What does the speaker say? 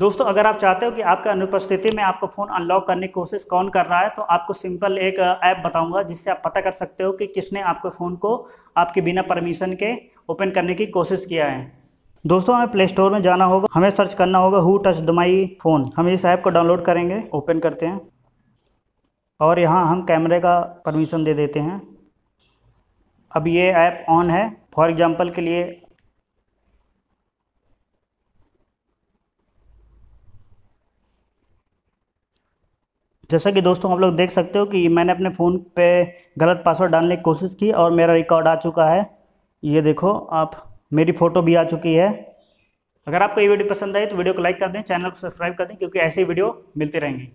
दोस्तों अगर आप चाहते हो कि आपके अनुपस्थिति में आपको फ़ोन अनलॉक करने की कोशिश कौन कर रहा है तो आपको सिंपल एक ऐप बताऊंगा जिससे आप पता कर सकते हो कि किसने आपके फ़ोन को आपके बिना परमिशन के ओपन करने की कोशिश किया है दोस्तों हमें प्ले स्टोर में जाना होगा हमें सर्च करना होगा हु टच माई फ़ोन हम इस ऐप को डाउनलोड करेंगे ओपन करते हैं और यहाँ हम कैमरे का परमिशन दे देते हैं अब ये ऐप ऑन है फॉर एग्ज़ाम्पल के लिए जैसा कि दोस्तों आप लोग देख सकते हो कि मैंने अपने फ़ोन पे गलत पासवर्ड डालने की कोशिश की और मेरा रिकॉर्ड आ चुका है ये देखो आप मेरी फ़ोटो भी आ चुकी है अगर आपको ये वीडियो पसंद आई तो वीडियो को लाइक कर दें चैनल को सब्सक्राइब कर दें क्योंकि ऐसी वीडियो मिलती रहेंगी